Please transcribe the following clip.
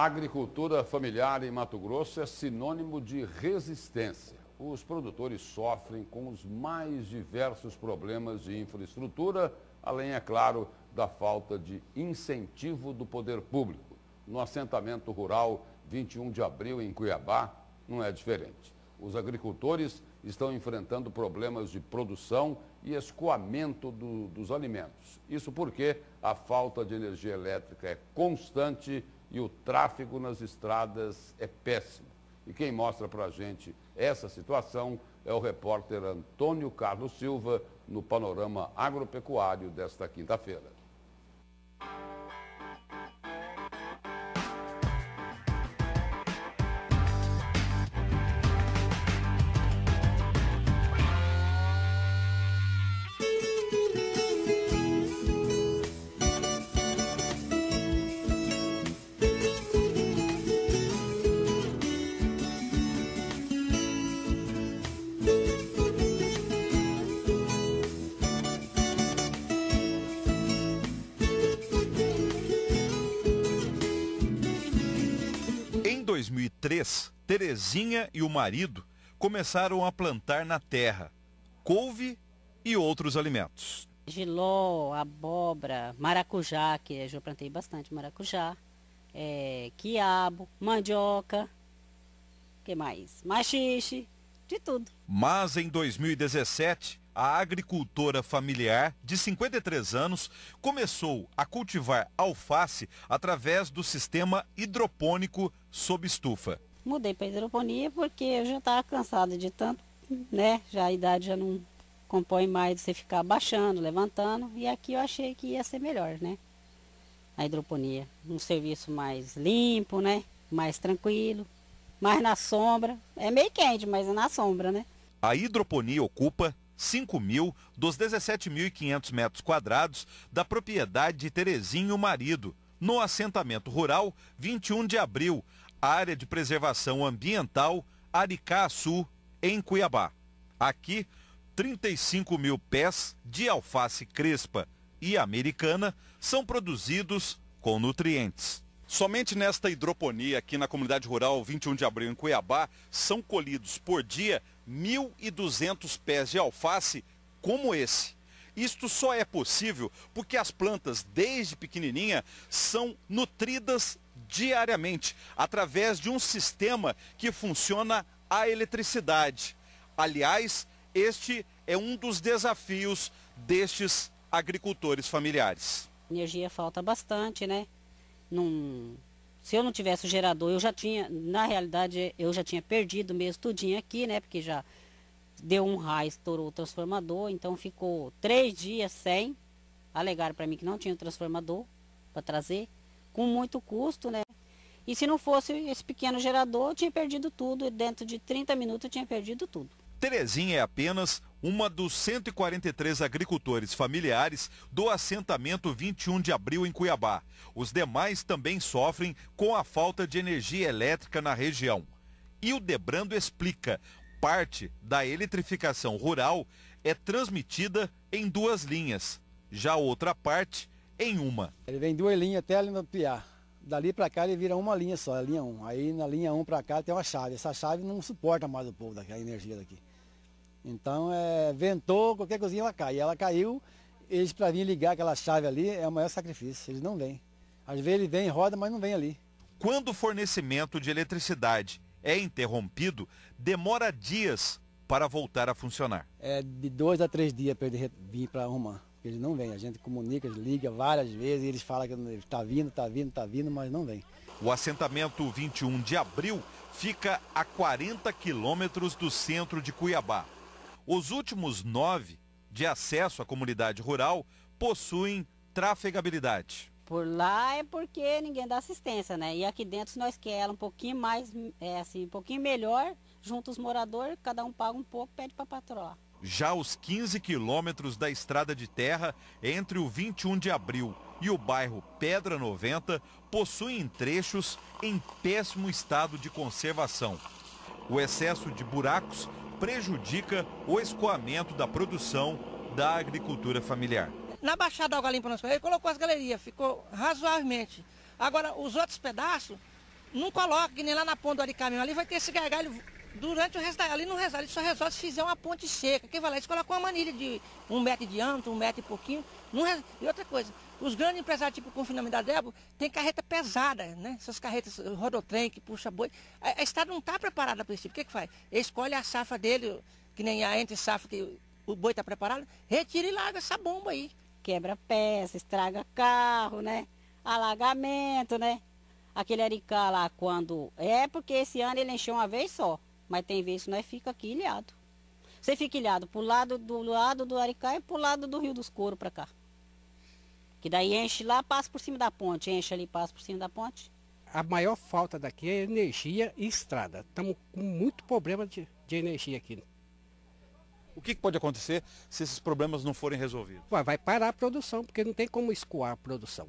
A agricultura familiar em Mato Grosso é sinônimo de resistência. Os produtores sofrem com os mais diversos problemas de infraestrutura, além, é claro, da falta de incentivo do poder público. No assentamento rural 21 de abril, em Cuiabá, não é diferente. Os agricultores estão enfrentando problemas de produção e escoamento do, dos alimentos. Isso porque a falta de energia elétrica é constante e o tráfego nas estradas é péssimo. E quem mostra para a gente essa situação é o repórter Antônio Carlos Silva, no panorama agropecuário desta quinta-feira. 2003, Terezinha e o marido começaram a plantar na terra couve e outros alimentos. Giló, abóbora, maracujá, que é, eu já plantei bastante maracujá, é, quiabo, mandioca, que mais? Machixe, de tudo. Mas em 2017, a agricultora familiar de 53 anos começou a cultivar alface através do sistema hidropônico sob estufa. Mudei para hidroponia porque eu já estava cansada de tanto, né? Já a idade já não compõe mais você ficar baixando, levantando, e aqui eu achei que ia ser melhor, né? A hidroponia, um serviço mais limpo, né? Mais tranquilo, mais na sombra. É meio quente, mas é na sombra, né? A hidroponia ocupa 5 mil dos 17.500 metros quadrados da propriedade de Terezinho Marido, no assentamento rural 21 de abril, área de preservação ambiental Aricaçu, em Cuiabá. Aqui, 35 mil pés de alface crespa e americana são produzidos com nutrientes. Somente nesta hidroponia, aqui na comunidade rural 21 de abril, em Cuiabá, são colhidos por dia 1.200 pés de alface como esse. Isto só é possível porque as plantas, desde pequenininha, são nutridas diariamente através de um sistema que funciona a eletricidade. Aliás, este é um dos desafios destes agricultores familiares. Energia falta bastante, né? Num, se eu não tivesse o gerador, eu já tinha, na realidade, eu já tinha perdido mesmo tudinho aqui, né? Porque já deu um raio, estourou o transformador, então ficou três dias sem. Alegaram para mim que não tinha o transformador para trazer, com muito custo, né? E se não fosse esse pequeno gerador, eu tinha perdido tudo. e Dentro de 30 minutos eu tinha perdido tudo. Terezinha é apenas uma dos 143 agricultores familiares do assentamento 21 de abril em Cuiabá. Os demais também sofrem com a falta de energia elétrica na região. E o Debrando explica, parte da eletrificação rural é transmitida em duas linhas, já outra parte em uma. Ele vem duas linhas até ali no Piá. Dali para cá ele vira uma linha só, a linha 1. Aí na linha 1 para cá tem uma chave. Essa chave não suporta mais o povo daqui, a energia daqui. Então, é, ventou, qualquer coisinha ela cai. E ela caiu, eles para vir ligar aquela chave ali é o maior sacrifício. Eles não vêm. Às vezes ele vem, roda, mas não vem ali. Quando o fornecimento de eletricidade é interrompido, demora dias para voltar a funcionar. É de dois a três dias para ele vir para arrumar. Eles não vêm. A gente comunica, liga várias vezes, eles falam que está vindo, está vindo, está vindo, mas não vem. O assentamento 21 de abril fica a 40 quilômetros do centro de Cuiabá. Os últimos nove de acesso à comunidade rural possuem trafegabilidade. Por lá é porque ninguém dá assistência, né? E aqui dentro, nós queremos um pouquinho mais, é assim, um pouquinho melhor, junto os moradores, cada um paga um pouco, pede para patroar. Já os 15 quilômetros da estrada de terra entre o 21 de abril e o bairro Pedra 90 possuem trechos em péssimo estado de conservação. O excesso de buracos prejudica o escoamento da produção da agricultura familiar. Na Baixada Alga Limpa, ele colocou as galerias, ficou razoavelmente. Agora, os outros pedaços, não coloca, que nem lá na ponta do Aricaminho, Ali vai ter esse gargalho durante o resto ali no resolve, só resolve se fizer uma ponte seca. Quem vai lá, eles colocam uma manilha de um metro de âmbito, um metro e pouquinho. Não res... E outra coisa, os grandes empresários, tipo o confinamento da Débora, tem carreta pesada, né? Essas carretas, eh, rodotrem que puxa boi. A, a estrada não está preparada para isso. Tipo. O que que faz? Ele escolhe a safra dele, que nem a entre safra que o boi está preparado, retira e larga essa bomba aí. Quebra peça, estraga carro, né? Alagamento, né? Aquele aricá lá quando... É porque esse ano ele encheu uma vez só. Mas tem vezes que nós fica aqui ilhado. Você fica ilhado pro lado do lado do Aricá e pro lado do Rio dos Couro para cá. Que daí enche lá, passa por cima da ponte, enche ali, passa por cima da ponte. A maior falta daqui é energia e estrada. Estamos com muito problema de, de energia aqui. O que pode acontecer se esses problemas não forem resolvidos? Vai parar a produção, porque não tem como escoar a produção.